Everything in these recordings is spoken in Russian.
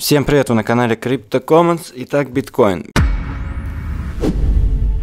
Всем привет, вы на канале Crypto Commons. Итак, биткоин.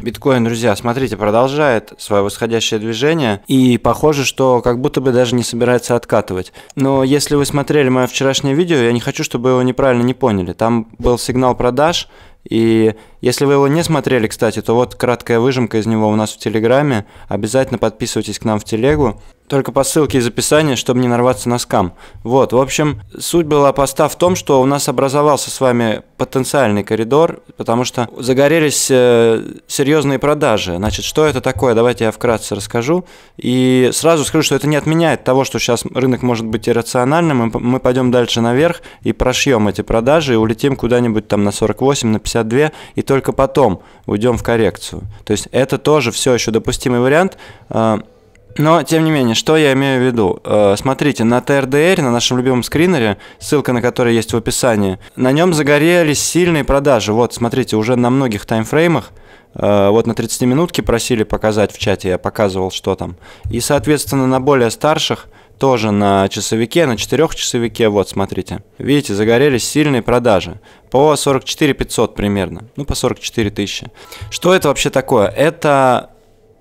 Биткоин, друзья, смотрите, продолжает свое восходящее движение и похоже, что как будто бы даже не собирается откатывать. Но если вы смотрели мое вчерашнее видео, я не хочу, чтобы его неправильно не поняли. Там был сигнал продаж, и если вы его не смотрели, кстати, то вот краткая выжимка из него у нас в Телеграме. Обязательно подписывайтесь к нам в Телегу только по ссылке из описания, чтобы не нарваться на скам. Вот, в общем, суть была поста в том, что у нас образовался с вами потенциальный коридор, потому что загорелись э, серьезные продажи. Значит, что это такое? Давайте я вкратце расскажу. И сразу скажу, что это не отменяет того, что сейчас рынок может быть иррациональным, и мы пойдем дальше наверх и прошьем эти продажи, и улетим куда-нибудь там на 48, на 52, и только потом уйдем в коррекцию. То есть это тоже все еще допустимый вариант. Э, но, тем не менее, что я имею в виду? Э, смотрите, на ТРДР, на нашем любимом скринере, ссылка на который есть в описании, на нем загорелись сильные продажи. Вот, смотрите, уже на многих таймфреймах, э, вот на 30 минутке просили показать в чате, я показывал, что там. И, соответственно, на более старших тоже на часовике, на 4 часовике, вот, смотрите. Видите, загорелись сильные продажи. По 44 500 примерно, ну, по 44 тысячи. Что это вообще такое? Это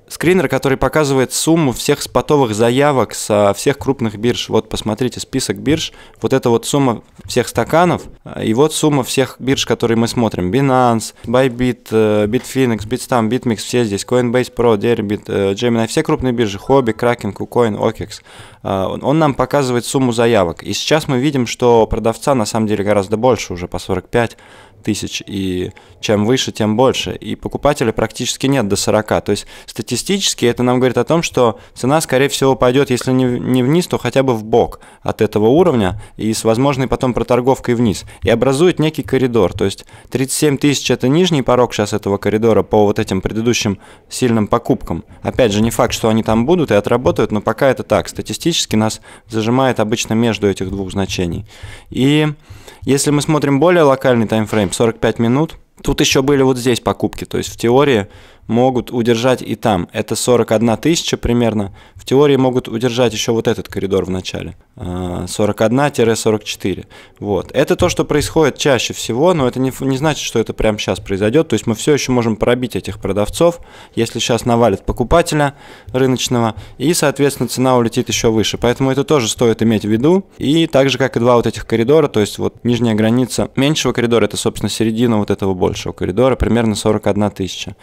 скринер, который показывает сумму всех спотовых заявок со всех крупных бирж. Вот посмотрите список бирж. Вот это вот сумма всех стаканов. Э, и вот сумма всех бирж, которые мы смотрим. Binance, Bybit, э, Bitfinex, Bitstamp, Bitmix, все здесь. Coinbase Pro, Deribit, э, Gemini. Все крупные биржи. Hobby, Kraken, KuCoin, OKEx. Он нам показывает сумму заявок. И сейчас мы видим, что продавца на самом деле гораздо больше, уже по 45 тысяч, и чем выше, тем больше. И покупателя практически нет до 40. То есть статистически это нам говорит о том, что цена, скорее всего, пойдет, если не, не вниз, то хотя бы в бок от этого уровня и с возможной потом проторговкой вниз. И образует некий коридор. То есть 37 тысяч – это нижний порог сейчас этого коридора по вот этим предыдущим сильным покупкам. Опять же, не факт, что они там будут и отработают, но пока это так. Статистически нас зажимает обычно между этих двух значений. И если мы смотрим более локальный таймфрейм, 45 минут, тут еще были вот здесь покупки, то есть в теории могут удержать и там. Это 41 тысяча примерно. В теории могут удержать еще вот этот коридор в начале. 41-44. А, вот. Это то, что происходит чаще всего, но это не, не значит, что это прямо сейчас произойдет. То есть мы все еще можем пробить этих продавцов, если сейчас навалит покупателя рыночного, и, соответственно, цена улетит еще выше. Поэтому это тоже стоит иметь в виду. И так же, как и два вот этих коридора, то есть вот нижняя граница меньшего коридора, это, собственно, середина вот этого большего коридора, примерно 41 тысяча.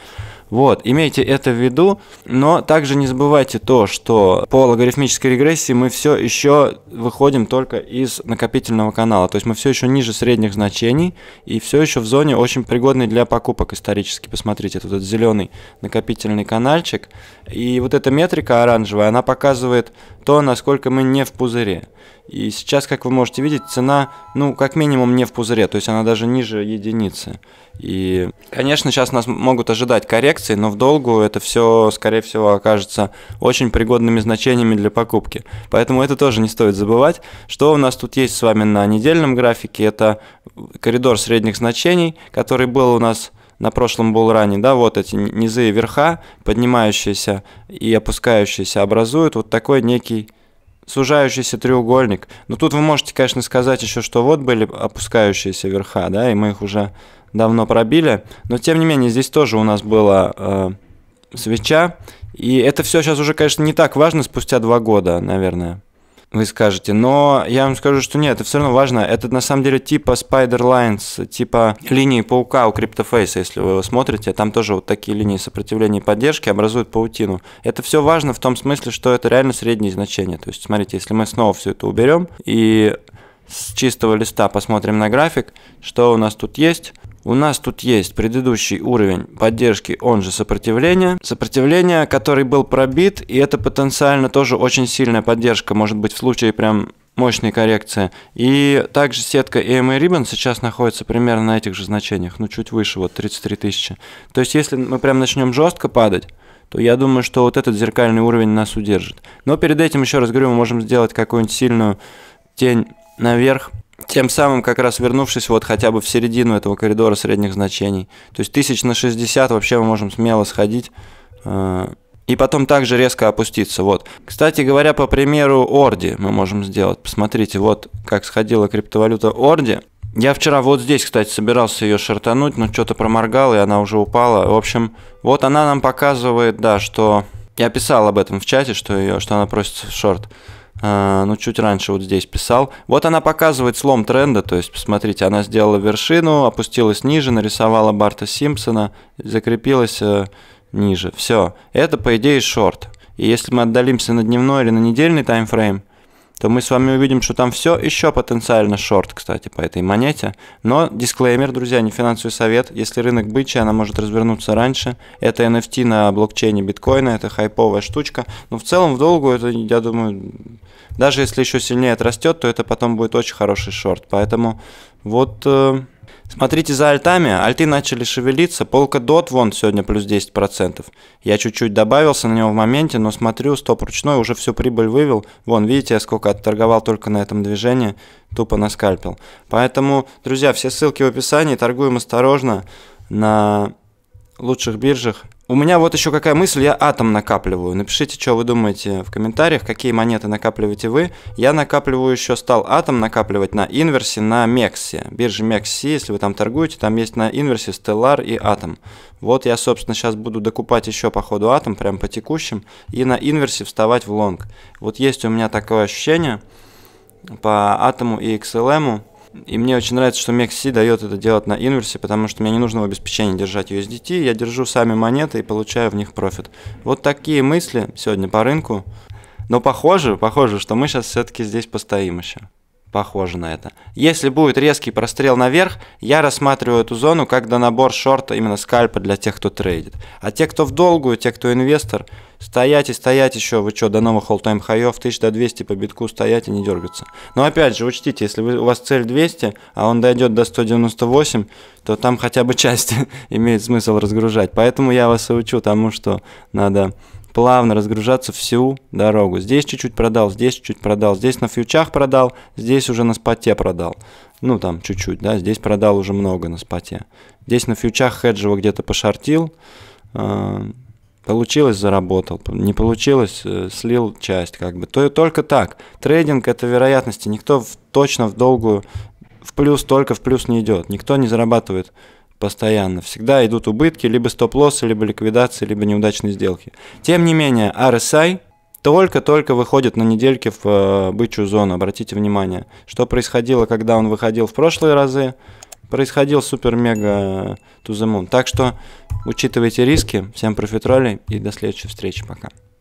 Вот, имейте это в виду, но также не забывайте то, что по логарифмической регрессии мы все еще выходим только из накопительного канала, то есть мы все еще ниже средних значений и все еще в зоне очень пригодной для покупок исторически. Посмотрите, тут этот зеленый накопительный каналчик. И вот эта метрика оранжевая, она показывает то, насколько мы не в пузыре. И сейчас, как вы можете видеть, цена, ну, как минимум не в пузыре, то есть она даже ниже единицы. И, конечно, сейчас нас могут ожидать коррекции, но в долгу это все, скорее всего, окажется очень пригодными значениями для покупки. Поэтому это тоже не стоит забывать. Что у нас тут есть с вами на недельном графике? Это коридор средних значений, который был у нас на прошлом булране, да, вот эти низы и верха, поднимающиеся и опускающиеся, образуют вот такой некий сужающийся треугольник. Но тут вы можете, конечно, сказать еще, что вот были опускающиеся верха, да, и мы их уже давно пробили. Но тем не менее, здесь тоже у нас была э, свеча. И это все сейчас уже, конечно, не так важно спустя два года, наверное вы скажете. Но я вам скажу, что нет, это все равно важно. Это на самом деле типа Spider Lines, типа линии паука у криптофейса, если вы его смотрите. Там тоже вот такие линии сопротивления и поддержки образуют паутину. Это все важно в том смысле, что это реально средние значения. То есть, смотрите, если мы снова все это уберем и с чистого листа посмотрим на график, что у нас тут есть. У нас тут есть предыдущий уровень поддержки, он же сопротивление. Сопротивление, который был пробит, и это потенциально тоже очень сильная поддержка, может быть в случае прям мощной коррекции. И также сетка EMA Ribbon сейчас находится примерно на этих же значениях, ну чуть выше, вот 33 тысячи. То есть если мы прям начнем жестко падать, то я думаю, что вот этот зеркальный уровень нас удержит. Но перед этим, еще раз говорю, мы можем сделать какую-нибудь сильную тень наверх тем самым, как раз вернувшись вот хотя бы в середину этого коридора средних значений. То есть тысяч на 60 вообще мы можем смело сходить. Э, и потом также резко опуститься. Вот. Кстати говоря, по примеру Орди мы можем сделать. Посмотрите, вот как сходила криптовалюта Орди. Я вчера вот здесь, кстати, собирался ее шартануть, но что-то проморгал, и она уже упала. В общем, вот она нам показывает, да, что... Я писал об этом в чате, что, ее, что она просится в шорт. А, ну, чуть раньше вот здесь писал. Вот она показывает слом тренда, то есть, посмотрите, она сделала вершину, опустилась ниже, нарисовала Барта Симпсона, закрепилась э, ниже. Все, это, по идее, шорт. И если мы отдалимся на дневной или на недельный таймфрейм, то мы с вами увидим, что там все еще потенциально шорт, кстати, по этой монете. Но дисклеймер, друзья, не финансовый совет. Если рынок бычий, она может развернуться раньше. Это NFT на блокчейне биткоина, это хайповая штучка. Но в целом в долгу это, я думаю, даже если еще сильнее отрастет, то это потом будет очень хороший шорт. Поэтому вот... Э Смотрите за альтами, альты начали шевелиться, полка дот вон сегодня плюс 10%. Я чуть-чуть добавился на него в моменте, но смотрю, стоп ручной уже всю прибыль вывел. Вон, видите, я сколько отторговал только на этом движении, тупо наскальпил. Поэтому, друзья, все ссылки в описании, торгуем осторожно на лучших биржах, у меня вот еще какая мысль, я атом накапливаю. Напишите, что вы думаете в комментариях, какие монеты накапливаете вы. Я накапливаю еще, стал атом накапливать на инверсе, на мексе. Бирже мекси, если вы там торгуете, там есть на инверсе стеллар и атом. Вот я, собственно, сейчас буду докупать еще по ходу атом, прям по текущим, и на инверсе вставать в лонг. Вот есть у меня такое ощущение по атому и XLM. -у и мне очень нравится, что Мекси дает это делать на инверсе, потому что мне не нужно в обеспечении держать USDT, я держу сами монеты и получаю в них профит. Вот такие мысли сегодня по рынку. Но похоже, похоже, что мы сейчас все-таки здесь постоим еще похоже на это. Если будет резкий прострел наверх, я рассматриваю эту зону как до набор шорта именно скальпа для тех, кто трейдит. А те, кто в долгую, те, кто инвестор, стоять и стоять еще, вы что, до новых all-time хаев, 1200 по битку стоять и не дергаться. Но опять же, учтите, если вы, у вас цель 200, а он дойдет до 198, то там хотя бы часть имеет смысл разгружать. Поэтому я вас и учу тому, что надо плавно разгружаться всю дорогу. Здесь чуть-чуть продал, здесь чуть-чуть продал, здесь на фьючах продал, здесь уже на споте продал. Ну, там чуть-чуть, да, здесь продал уже много на споте. Здесь на фьючах хеджево где-то пошортил, э, Получилось, заработал. Не получилось, э, слил часть, как бы. То и только так. Трейдинг это вероятности. Никто точно в долгую в плюс только в плюс не идет. Никто не зарабатывает постоянно. Всегда идут убытки, либо стоп-лоссы, либо ликвидации, либо неудачные сделки. Тем не менее, RSI только-только выходит на недельки в э, бычью зону, обратите внимание. Что происходило, когда он выходил в прошлые разы, происходил супер-мега туземон. Э, так что учитывайте риски, всем профитролей и до следующей встречи, пока.